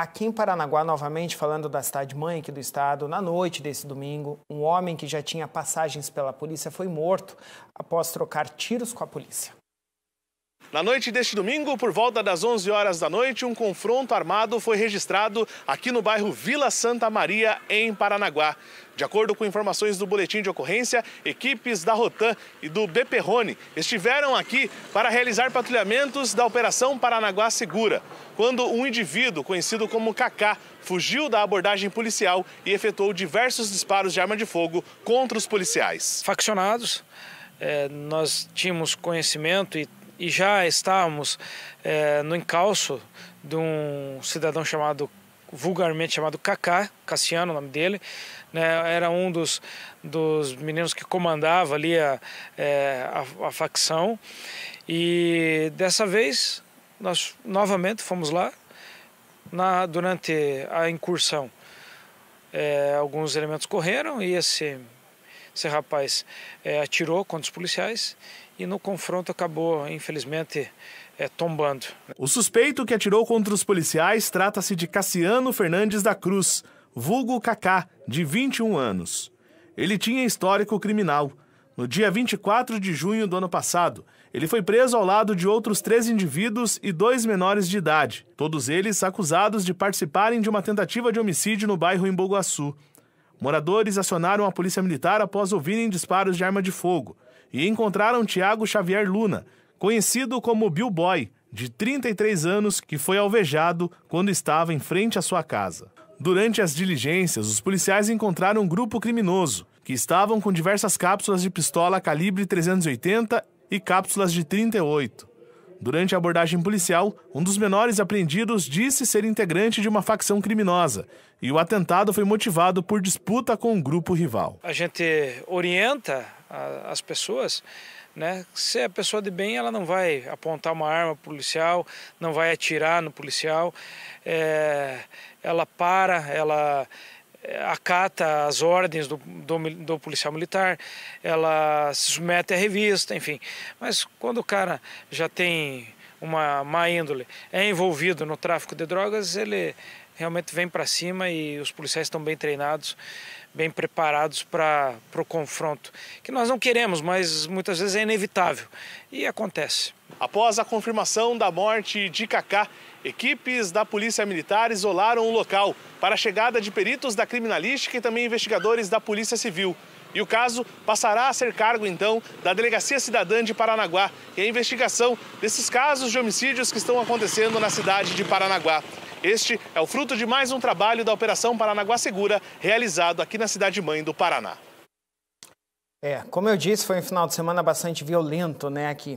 Aqui em Paranaguá, novamente falando da cidade-mãe aqui do estado, na noite desse domingo, um homem que já tinha passagens pela polícia foi morto após trocar tiros com a polícia. Na noite deste domingo, por volta das 11 horas da noite, um confronto armado foi registrado aqui no bairro Vila Santa Maria, em Paranaguá. De acordo com informações do boletim de ocorrência, equipes da Rotan e do Beperrone estiveram aqui para realizar patrulhamentos da Operação Paranaguá Segura, quando um indivíduo conhecido como Kaká fugiu da abordagem policial e efetuou diversos disparos de arma de fogo contra os policiais. Faccionados, é, nós tínhamos conhecimento e e já estávamos é, no encalço de um cidadão chamado vulgarmente chamado Kaká, Cassiano, o nome dele, né, era um dos, dos meninos que comandava ali a, é, a, a, facção. E dessa vez nós novamente fomos lá na, durante a incursão. É, alguns elementos correram e esse esse rapaz é, atirou contra os policiais e no confronto acabou, infelizmente, é, tombando. O suspeito que atirou contra os policiais trata-se de Cassiano Fernandes da Cruz, vulgo Cacá, de 21 anos. Ele tinha histórico criminal. No dia 24 de junho do ano passado, ele foi preso ao lado de outros três indivíduos e dois menores de idade, todos eles acusados de participarem de uma tentativa de homicídio no bairro em Emboguaçu. Moradores acionaram a polícia militar após ouvirem disparos de arma de fogo e encontraram Tiago Xavier Luna, conhecido como Bill Boy, de 33 anos, que foi alvejado quando estava em frente à sua casa. Durante as diligências, os policiais encontraram um grupo criminoso, que estavam com diversas cápsulas de pistola calibre 380 e cápsulas de 38. Durante a abordagem policial, um dos menores apreendidos disse ser integrante de uma facção criminosa e o atentado foi motivado por disputa com um grupo rival. A gente orienta as pessoas, né? Se é pessoa de bem, ela não vai apontar uma arma policial, não vai atirar no policial. É, ela para, ela eh, acata as ordens do, do, do, policial militar, ela se submete à revista, enfim. Mas quando o cara já tem uma má índole, é envolvido no tráfico de drogas, ele realmente vem para cima e os policiais estão bem treinados, bem preparados para o confronto, que nós não queremos, mas muitas vezes é inevitável e acontece. Após a confirmação da morte de Kaká, equipes da Polícia Militar isolaram o local para a chegada de peritos da criminalística e também investigadores da Polícia Civil. E o caso passará a ser cargo, então, da Delegacia Cidadã de Paranaguá e é a investigação desses casos de homicídios que estão acontecendo na cidade de Paranaguá. Este é o fruto de mais um trabalho da Operação Paranaguá Segura, realizado aqui na cidade-mãe do Paraná. É, como eu disse, foi um final de semana bastante violento, né, aqui.